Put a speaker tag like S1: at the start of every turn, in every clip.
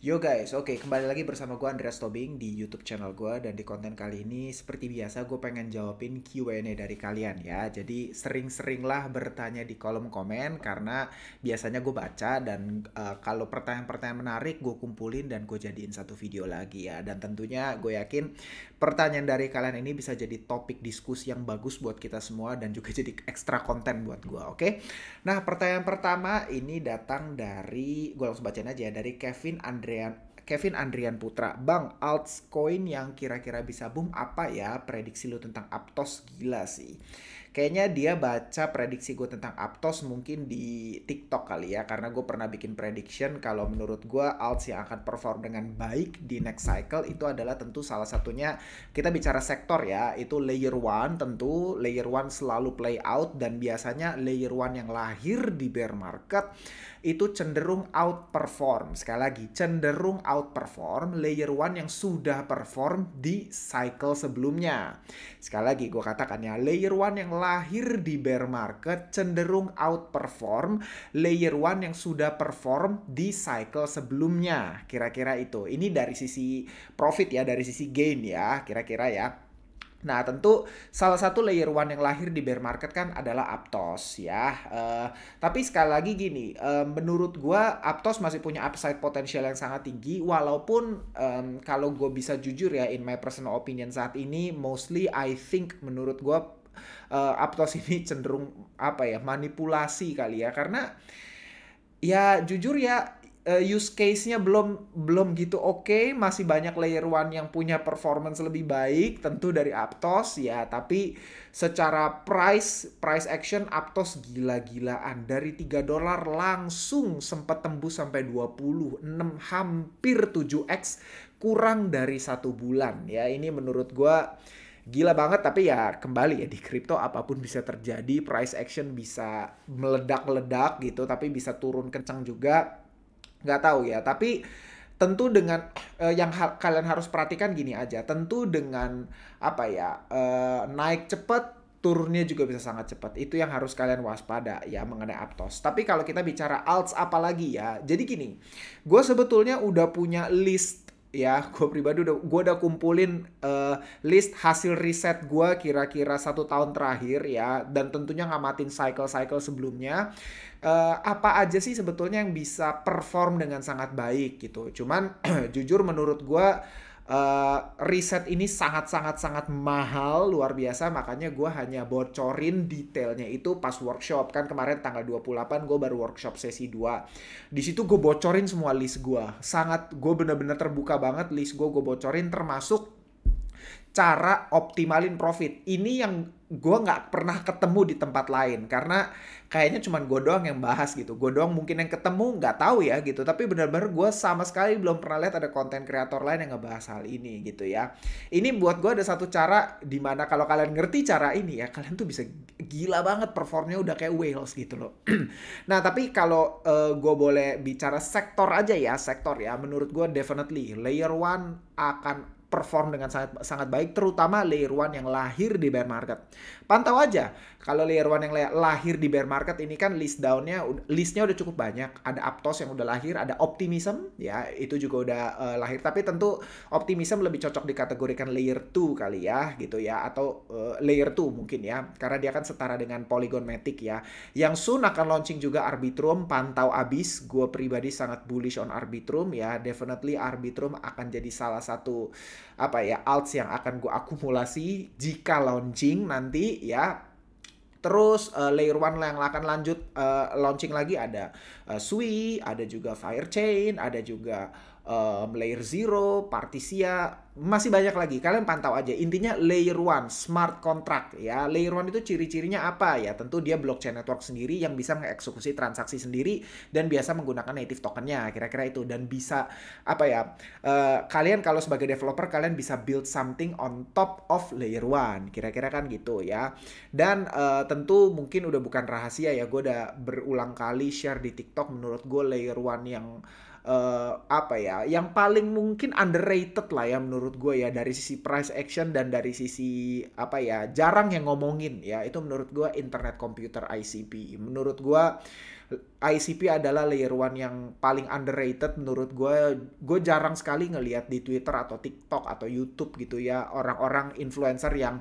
S1: Yo guys, oke okay, kembali lagi bersama gue Andreas Tobing di YouTube channel gue dan di konten kali ini seperti biasa gue pengen jawabin Q&A dari kalian ya. Jadi sering-seringlah bertanya di kolom komen karena biasanya gue baca dan uh, kalau pertanyaan-pertanyaan menarik gue kumpulin dan gue jadiin satu video lagi ya. Dan tentunya gue yakin pertanyaan dari kalian ini bisa jadi topik diskusi yang bagus buat kita semua dan juga jadi ekstra konten buat gue, oke? Okay? Nah pertanyaan pertama ini datang dari gue langsung bacain aja ya, dari Kevin Andre Andrian Kevin Andrian Putra. Bang, altcoin yang kira-kira bisa boom apa ya? Prediksi lu tentang Aptos gila sih. Kayaknya dia baca prediksi gue tentang Aptos mungkin di TikTok kali ya. Karena gue pernah bikin prediction kalau menurut gue alt yang akan perform dengan baik di next cycle itu adalah tentu salah satunya kita bicara sektor ya. Itu layer one tentu. Layer one selalu play out dan biasanya layer one yang lahir di bear market itu cenderung outperform. Sekali lagi, cenderung outperform layer one yang sudah perform di cycle sebelumnya. Sekali lagi, gue katakan ya, layer one yang lahir di bear market cenderung outperform layer one yang sudah perform di cycle sebelumnya. Kira-kira itu. Ini dari sisi profit ya, dari sisi gain ya, kira-kira ya. Nah tentu salah satu layer one yang lahir di bear market kan adalah Aptos ya. Uh, tapi sekali lagi gini, uh, menurut gue Aptos masih punya upside potensial yang sangat tinggi. Walaupun um, kalau gue bisa jujur ya, in my personal opinion saat ini, mostly I think menurut gue uh, eh, Aptos ini cenderung apa ya manipulasi kali ya karena ya jujur ya uh, use case-nya belum belum gitu oke, okay. masih banyak layer one yang punya performance lebih baik tentu dari Aptos ya, tapi secara price price action Aptos gila-gilaan dari 3 dolar langsung sempat tembus sampai 26 hampir 7x kurang dari satu bulan ya. Ini menurut gue gila banget tapi ya kembali ya di kripto apapun bisa terjadi price action bisa meledak-ledak gitu tapi bisa turun kencang juga nggak tahu ya tapi tentu dengan eh, yang ha kalian harus perhatikan gini aja tentu dengan apa ya eh, naik cepet turunnya juga bisa sangat cepat itu yang harus kalian waspada ya mengenai Aptos tapi kalau kita bicara alts apalagi ya jadi gini gue sebetulnya udah punya list ya gue pribadi udah gue udah kumpulin uh, list hasil riset gue kira-kira satu tahun terakhir ya dan tentunya ngamatin cycle-cycle sebelumnya uh, apa aja sih sebetulnya yang bisa perform dengan sangat baik gitu cuman jujur menurut gue Uh, riset ini sangat-sangat-sangat mahal, luar biasa, makanya gue hanya bocorin detailnya itu pas workshop. Kan kemarin tanggal 28 gue baru workshop sesi 2. Di situ gue bocorin semua list gue. Sangat, gue bener-bener terbuka banget list gue, gue bocorin termasuk cara optimalin profit. Ini yang gue nggak pernah ketemu di tempat lain karena kayaknya cuma gue doang yang bahas gitu. Gue doang mungkin yang ketemu nggak tahu ya gitu. Tapi benar-benar gue sama sekali belum pernah lihat ada konten kreator lain yang ngebahas hal ini gitu ya. Ini buat gue ada satu cara dimana kalau kalian ngerti cara ini ya kalian tuh bisa gila banget performnya udah kayak whales gitu loh. nah tapi kalau uh, eh, gue boleh bicara sektor aja ya sektor ya. Menurut gue definitely layer one akan perform dengan sangat sangat baik terutama layer one yang lahir di bear market. Pantau aja kalau layer one yang lahir di bear market ini kan list downnya listnya udah cukup banyak. Ada Aptos yang udah lahir, ada Optimism ya itu juga udah uh, lahir. Tapi tentu Optimism lebih cocok dikategorikan layer 2 kali ya gitu ya atau uh, eh, layer 2 mungkin ya karena dia kan setara dengan Polygon Matic ya. Yang soon akan launching juga Arbitrum pantau abis. Gue pribadi sangat bullish on Arbitrum ya. Definitely Arbitrum akan jadi salah satu apa ya alts yang akan gue akumulasi jika launching nanti ya Terus uh, layer one yang akan lanjut uh, launching lagi ada uh, Sui, ada juga Firechain, ada juga um, layer zero, Partisia, masih banyak lagi. Kalian pantau aja. Intinya layer one smart contract ya. Layer one itu ciri-cirinya apa ya? Tentu dia blockchain network sendiri yang bisa mengeksekusi transaksi sendiri dan biasa menggunakan native tokennya. Kira-kira itu dan bisa apa ya? Uh, kalian kalau sebagai developer kalian bisa build something on top of layer one Kira-kira kan gitu ya. Dan uh, tentu mungkin udah bukan rahasia ya. Gue udah berulang kali share di TikTok menurut gue layer one yang uh, apa ya yang paling mungkin underrated lah ya menurut gue ya dari sisi price action dan dari sisi apa ya jarang yang ngomongin ya itu menurut gue internet computer ICP menurut gue ICP adalah layer one yang paling underrated menurut gue. Gue jarang sekali ngelihat di Twitter atau TikTok atau YouTube gitu ya orang-orang influencer yang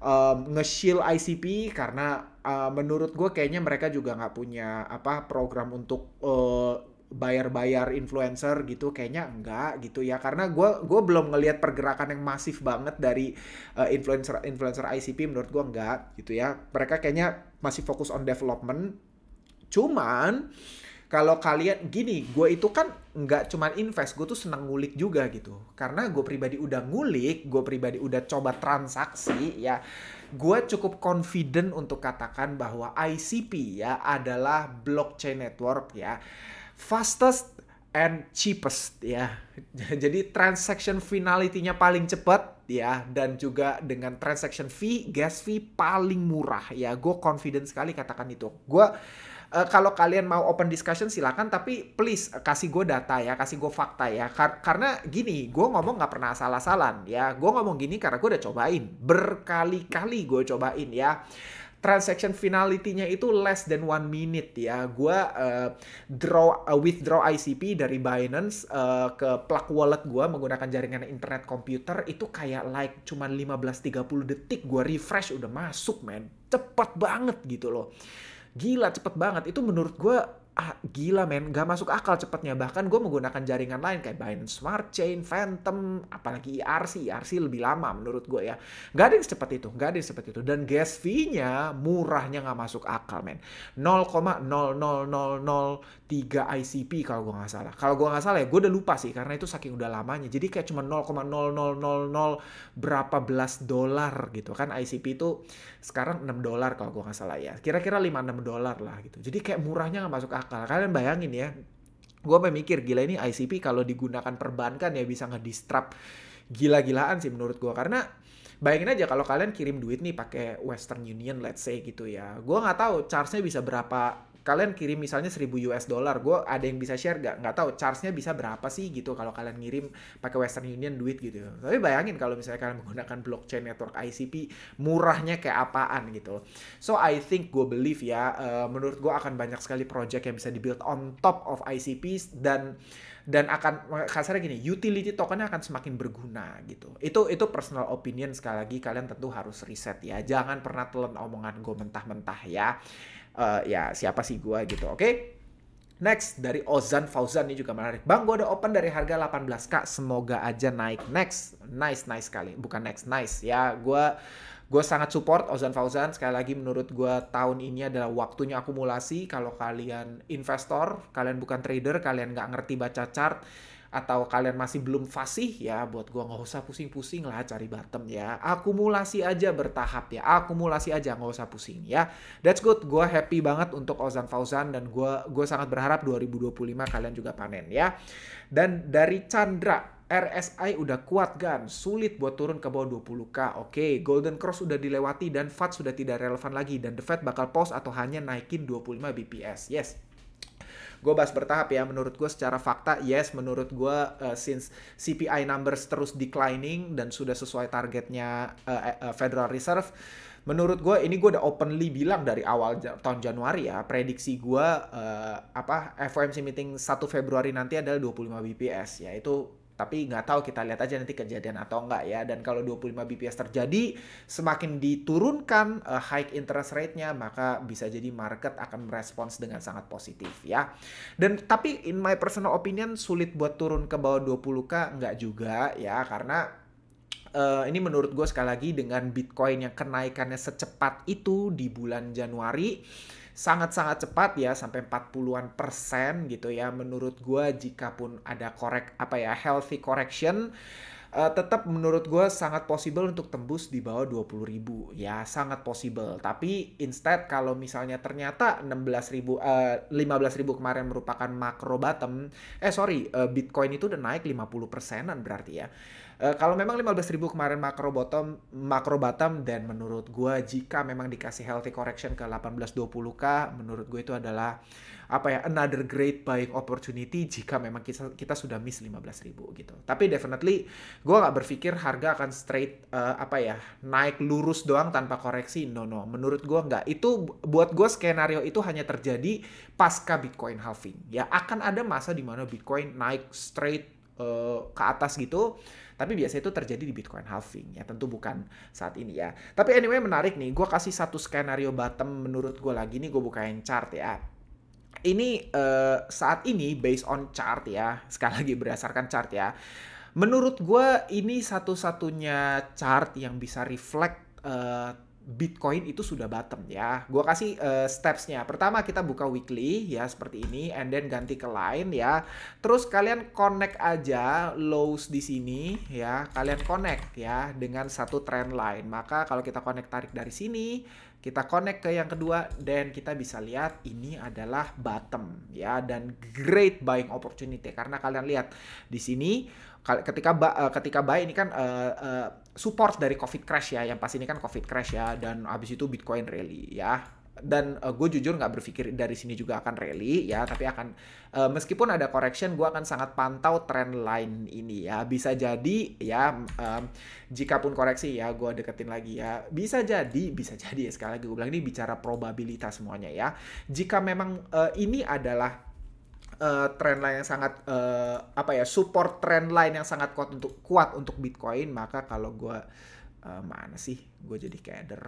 S1: um, nge-shield ICP karena uh, menurut gue kayaknya mereka juga nggak punya apa program untuk uh, bayar-bayar influencer gitu kayaknya enggak gitu ya karena gue gue belum ngelihat pergerakan yang masif banget dari uh, influencer influencer ICP menurut gue enggak gitu ya mereka kayaknya masih fokus on development cuman kalau kalian gini gue itu kan nggak cuman invest gue tuh senang ngulik juga gitu karena gue pribadi udah ngulik gue pribadi udah coba transaksi ya gue cukup confident untuk katakan bahwa ICP ya adalah blockchain network ya fastest and cheapest ya. Jadi transaction finality-nya paling cepat ya dan juga dengan transaction fee, gas fee paling murah ya. Gue confident sekali katakan itu. Gue uh, kalau kalian mau open discussion silakan tapi please uh, kasih gue data ya, kasih gue fakta ya. Kar karena gini, gue ngomong nggak pernah salah-salan ya. Gue ngomong gini karena gue udah cobain berkali-kali gue cobain ya transaction finality-nya itu less than one minute ya. Gua uh, draw uh, withdraw ICP dari Binance uh, ke plug wallet gua menggunakan jaringan internet komputer itu kayak like cuman 15 30 detik gua refresh udah masuk men. Cepet banget gitu loh. Gila cepet banget. Itu menurut gue ah, gila men, gak masuk akal cepatnya. Bahkan gue menggunakan jaringan lain kayak Binance Smart Chain, Phantom, apalagi ERC. ERC lebih lama menurut gue ya. Gak ada yang secepat itu, gak ada yang secepat itu. Dan gas fee-nya murahnya gak masuk akal men. 0,00003 ICP kalau gue gak salah. Kalau gue gak salah ya, gue udah lupa sih karena itu saking udah lamanya. Jadi kayak cuma 0,0000 berapa belas dolar gitu kan. ICP itu sekarang 6 dolar kalau gue gak salah ya. Kira-kira 5-6 dolar lah gitu. Jadi kayak murahnya gak masuk akal akal kalian bayangin ya gue mikir gila ini ICP kalau digunakan perbankan ya bisa ngedistrap gila-gilaan sih menurut gue karena bayangin aja kalau kalian kirim duit nih pakai Western Union let's say gitu ya gue nggak tahu charge-nya bisa berapa kalian kirim misalnya 1000 US dollar gue ada yang bisa share gak nggak tahu charge-nya bisa berapa sih gitu kalau kalian ngirim pakai Western Union duit gitu tapi bayangin kalau misalnya kalian menggunakan blockchain network ICP murahnya kayak apaan gitu so I think gue believe ya uh, menurut gue akan banyak sekali project yang bisa dibuild on top of ICPs dan dan akan kasarnya gini utility tokennya akan semakin berguna gitu itu itu personal opinion sekali lagi kalian tentu harus riset ya jangan pernah telan omongan gue mentah-mentah ya uh, ya siapa sih gue gitu oke okay? Next dari Ozan Fauzan ini juga menarik. Bang, gue ada open dari harga 18k. Semoga aja naik next. Nice, nice sekali. Bukan next, nice. Ya, gue gue sangat support Ozan Fauzan. Sekali lagi menurut gue tahun ini adalah waktunya akumulasi. Kalau kalian investor, kalian bukan trader, kalian nggak ngerti baca chart, atau kalian masih belum fasih ya buat gua nggak usah pusing-pusing lah cari bottom ya akumulasi aja bertahap ya akumulasi aja nggak usah pusing ya that's good gua happy banget untuk Ozan Fauzan dan gua gua sangat berharap 2025 kalian juga panen ya dan dari Chandra RSI udah kuat kan, sulit buat turun ke bawah 20k. Oke, okay, Golden Cross udah dilewati dan FAT sudah tidak relevan lagi dan The Fed bakal pause atau hanya naikin 25 BPS. Yes, Gue bahas bertahap ya. Menurut gue secara fakta yes. Menurut gue uh, since CPI numbers terus declining dan sudah sesuai targetnya uh, uh, Federal Reserve menurut gue ini gue udah openly bilang dari awal ja tahun Januari ya prediksi gue uh, apa FOMC meeting 1 Februari nanti adalah 25 BPS yaitu tapi nggak tahu kita lihat aja nanti kejadian atau enggak ya. Dan kalau 25 BPS terjadi, semakin diturunkan uh, eh, high interest rate-nya, maka bisa jadi market akan merespons dengan sangat positif ya. Dan tapi in my personal opinion sulit buat turun ke bawah 20k nggak juga ya karena uh, ini menurut gue sekali lagi dengan Bitcoin yang kenaikannya secepat itu di bulan Januari sangat-sangat cepat ya sampai 40-an persen gitu ya menurut gue jika pun ada korek apa ya healthy correction uh, eh, tetap menurut gue sangat possible untuk tembus di bawah 20 ribu ya sangat possible tapi instead kalau misalnya ternyata 16 ribu uh, eh, 15 ribu kemarin merupakan makro bottom eh sorry uh, Bitcoin itu udah naik 50 persenan berarti ya Uh, kalau memang ribu kemarin makro bottom makro bottom dan menurut gue jika memang dikasih healthy correction ke dua puluh k menurut gue itu adalah apa ya another great buying opportunity jika memang kita, kita sudah miss ribu gitu. Tapi definitely gue gak berpikir harga akan straight uh, apa ya naik lurus doang tanpa koreksi. No no, menurut gue nggak. Itu buat gue skenario itu hanya terjadi pasca Bitcoin halving. Ya akan ada masa di mana Bitcoin naik straight eh, ke atas gitu. Tapi biasanya itu terjadi di Bitcoin halving ya, tentu bukan saat ini ya. Tapi anyway menarik nih, gue kasih satu skenario bottom menurut gue lagi nih, gue bukain chart ya ini uh, saat ini based on chart ya, sekali lagi berdasarkan chart ya. Menurut gue ini satu-satunya chart yang bisa reflect uh, Bitcoin itu sudah bottom ya. Gue kasih uh, stepsnya. Pertama kita buka weekly ya seperti ini, and then ganti ke line ya. Terus kalian connect aja lows di sini ya. Kalian connect ya dengan satu trend line. Maka kalau kita connect tarik dari sini, kita connect ke yang kedua dan kita bisa lihat ini adalah bottom ya dan great buying opportunity karena kalian lihat di sini ketika eh, ketika buy ini kan uh, uh, support dari covid crash ya yang pasti ini kan covid crash ya dan habis itu Bitcoin rally ya dan uh, eh, gue jujur nggak berpikir dari sini juga akan rally ya tapi akan uh, meskipun ada correction gue akan sangat pantau trend line ini ya bisa jadi ya um, jika pun koreksi ya gue deketin lagi ya bisa jadi bisa jadi ya sekali lagi gue bilang ini bicara probabilitas semuanya ya jika memang uh, ini adalah uh, trend line yang sangat uh, apa ya support trend line yang sangat kuat untuk kuat untuk Bitcoin maka kalau gue uh, mana sih gue jadi kader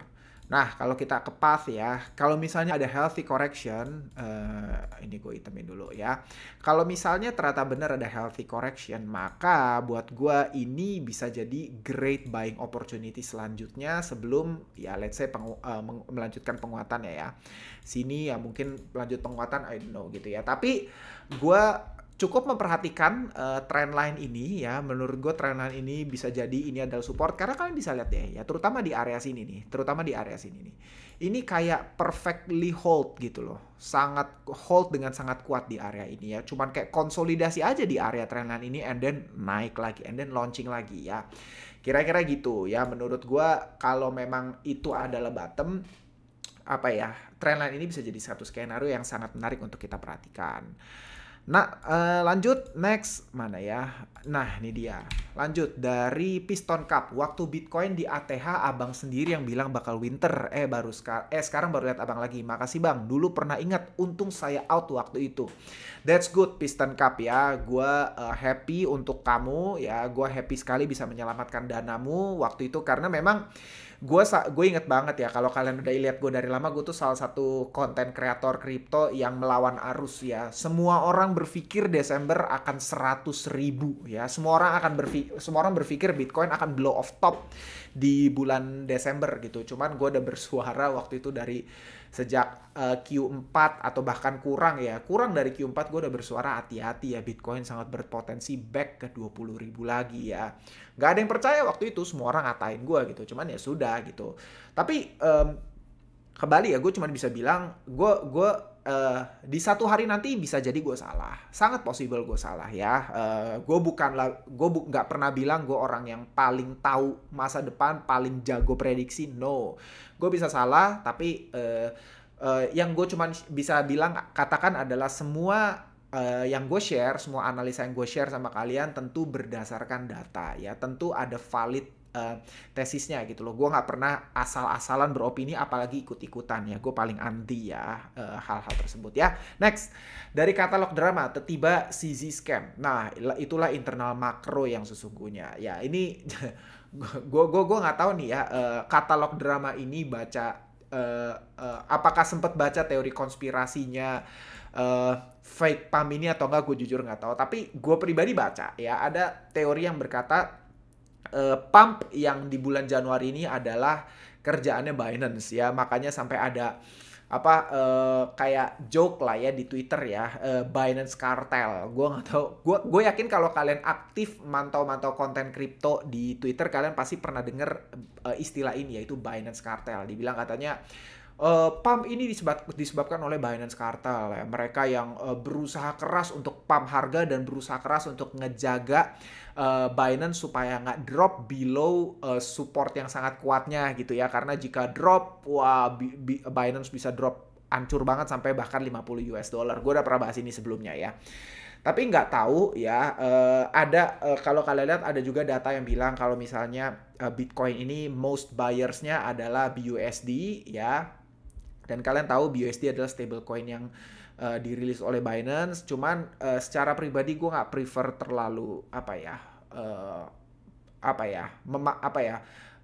S1: Nah, kalau kita ke path ya, kalau misalnya ada healthy correction, uh, ini gue itemin dulu ya. Kalau misalnya ternyata benar ada healthy correction, maka buat gue ini bisa jadi great buying opportunity selanjutnya sebelum ya let's say pengu uh, melanjutkan penguatannya ya. Sini ya mungkin lanjut penguatan, I don't know gitu ya. Tapi gue cukup memperhatikan uh, eh, trend line ini ya. Menurut gue trend line ini bisa jadi ini adalah support karena kalian bisa lihat ya ya, terutama di area sini nih, terutama di area sini nih. Ini kayak perfectly hold gitu loh. Sangat hold dengan sangat kuat di area ini ya. Cuman kayak konsolidasi aja di area trend line ini and then naik lagi and then launching lagi ya. Kira-kira gitu ya menurut gue kalau memang itu adalah bottom apa ya trendline ini bisa jadi satu skenario yang sangat menarik untuk kita perhatikan. Nah, uh, lanjut next mana ya? Nah, ini dia. Lanjut dari Piston Cup. Waktu Bitcoin di ATH Abang sendiri yang bilang bakal winter. Eh baru ska eh sekarang baru lihat Abang lagi. Makasih Bang. Dulu pernah ingat untung saya out waktu itu. That's good Piston Cup ya. Gua uh, happy untuk kamu ya. Gua happy sekali bisa menyelamatkan danamu waktu itu karena memang gue gue inget banget ya kalau kalian udah lihat gue dari lama gue tuh salah satu konten kreator kripto yang melawan arus ya semua orang berpikir Desember akan seratus ribu ya semua orang akan berpikir semua orang berpikir Bitcoin akan blow off top di bulan Desember gitu cuman gue udah bersuara waktu itu dari sejak eh, Q4 atau bahkan kurang ya kurang dari Q4 gue udah bersuara hati-hati ya Bitcoin sangat berpotensi back ke 20 ribu lagi ya nggak ada yang percaya waktu itu semua orang ngatain gue gitu cuman ya sudah gitu tapi um, kembali ya gue cuma bisa bilang gue gue uh, di satu hari nanti bisa jadi gue salah. Sangat possible gue salah ya. Uh, eh, gue bukanlah, gue bu, gak pernah bilang gue orang yang paling tahu masa depan, paling jago prediksi. No, gue bisa salah, tapi uh, uh, yang gue cuman bisa bilang katakan adalah semua uh, yang gue share, semua analisa yang gue share sama kalian tentu berdasarkan data ya, tentu ada valid uh, tesisnya gitu loh. Gue nggak pernah asal-asalan beropini apalagi ikut-ikutan ya. Gue paling anti ya eh, hal-hal uh, tersebut ya. Next dari katalog drama tiba-tiba CZ scam. Nah itulah internal makro yang sesungguhnya. Ya ini gue gue gue nggak tahu nih ya uh, katalog drama ini baca uh, uh, apakah sempat baca teori konspirasinya uh, fake pam ini atau enggak gue jujur nggak tahu tapi gue pribadi baca ya ada teori yang berkata uh, pump yang di bulan Januari ini adalah kerjaannya Binance ya makanya sampai ada apa uh, kayak joke lah ya di Twitter ya uh, Binance Cartel gue nggak tahu gue gue yakin kalau kalian aktif mantau-mantau konten kripto di Twitter kalian pasti pernah dengar uh, istilah ini yaitu Binance Cartel dibilang katanya uh, pump ini disebab, disebabkan oleh Binance Cartel ya. Mereka yang uh, berusaha keras untuk pump harga dan berusaha keras untuk ngejaga uh, Binance supaya nggak drop below uh, support yang sangat kuatnya gitu ya. Karena jika drop, wah Binance bisa drop ancur banget sampai bahkan 50 US dollar. Gue udah pernah bahas ini sebelumnya ya tapi nggak tahu ya ada kalau kalian lihat ada juga data yang bilang kalau misalnya Bitcoin ini most buyersnya adalah BUSD ya dan kalian tahu BUSD adalah stablecoin yang uh, dirilis oleh Binance. Cuman uh, secara pribadi gue nggak prefer terlalu apa ya, uh, apa ya, apa ya,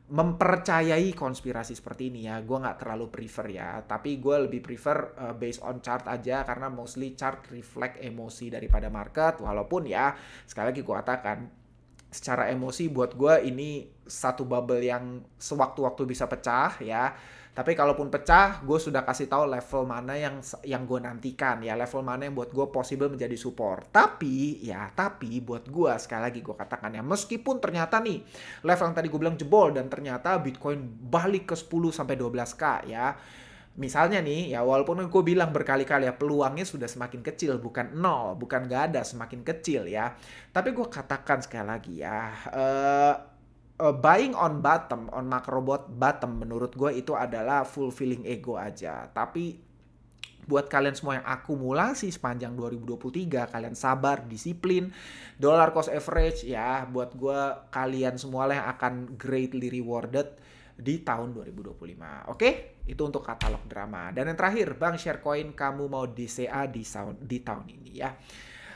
S1: mempercayai konspirasi seperti ini ya. Gue nggak terlalu prefer ya. Tapi gue lebih prefer uh, based on chart aja karena mostly chart reflect emosi daripada market. Walaupun ya sekali lagi gue katakan secara emosi buat gue ini satu bubble yang sewaktu-waktu bisa pecah ya tapi kalaupun pecah, gue sudah kasih tahu level mana yang yang gue nantikan ya, level mana yang buat gue possible menjadi support. Tapi ya, tapi buat gue sekali lagi gue katakan ya, meskipun ternyata nih level yang tadi gue bilang jebol dan ternyata Bitcoin balik ke 10 sampai 12k ya. Misalnya nih, ya walaupun gue bilang berkali-kali ya peluangnya sudah semakin kecil, bukan nol, bukan gak ada, semakin kecil ya. Tapi gue katakan sekali lagi ya, uh, uh, buying on bottom on makrobot bottom menurut gue itu adalah fulfilling ego aja tapi buat kalian semua yang akumulasi sepanjang 2023 kalian sabar disiplin dollar cost average ya buat gue kalian semua lah yang akan greatly rewarded di tahun 2025 oke itu untuk katalog drama dan yang terakhir bang share coin kamu mau DCA di sound di tahun ini ya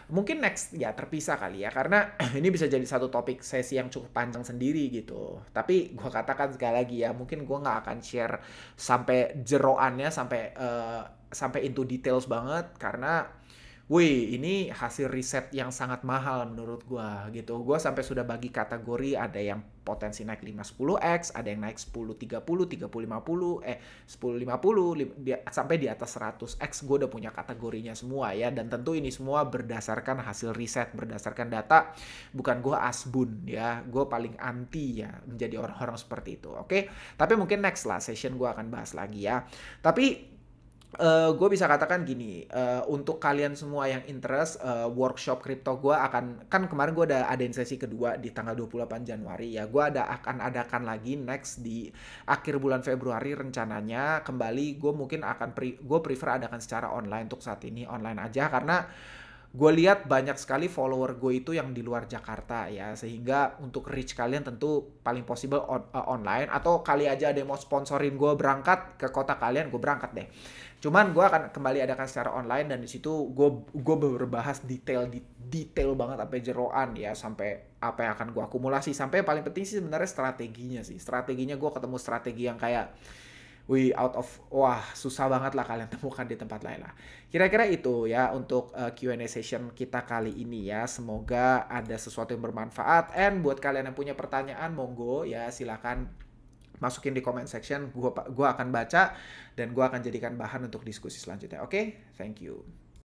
S1: mungkin next ya terpisah kali ya karena ini bisa jadi satu topik sesi yang cukup panjang sendiri gitu tapi gue katakan sekali lagi ya mungkin gue nggak akan share sampai jeroannya sampai uh, sampai into details banget karena wih ini hasil riset yang sangat mahal menurut gue gitu. Gue sampai sudah bagi kategori ada yang potensi naik 5-10x, ada yang naik 10-30, 30-50, eh 10-50, di, sampai di atas 100x gue udah punya kategorinya semua ya. Dan tentu ini semua berdasarkan hasil riset, berdasarkan data. Bukan gue asbun ya, gue paling anti ya menjadi orang-orang seperti itu. Oke, okay? tapi mungkin next lah session gue akan bahas lagi ya. Tapi Uh, eh, gue bisa katakan gini, uh, untuk kalian semua yang interest, uh, workshop kripto gue akan, kan kemarin gue ada adain sesi kedua di tanggal 28 Januari ya, gue ada akan adakan lagi next di akhir bulan Februari rencananya, kembali gue mungkin akan, pre, gue prefer adakan secara online untuk saat ini, online aja, karena gue lihat banyak sekali follower gue itu yang di luar Jakarta ya sehingga untuk reach kalian tentu paling possible on, uh, online atau kali aja ada yang mau sponsorin gue berangkat ke kota kalian gue berangkat deh cuman gue akan kembali adakan secara online dan disitu gue gue berbahas detail di, detail banget sampai jeroan ya sampai apa yang akan gue akumulasi sampai yang paling penting sih sebenarnya strateginya sih strateginya gue ketemu strategi yang kayak we out of wah susah banget lah kalian temukan di tempat lain lah. Kira-kira itu ya untuk uh, eh, Q&A session kita kali ini ya. Semoga ada sesuatu yang bermanfaat and buat kalian yang punya pertanyaan monggo ya silakan masukin di comment section gua gua akan baca dan gua akan jadikan bahan untuk diskusi selanjutnya. Oke, okay? thank you.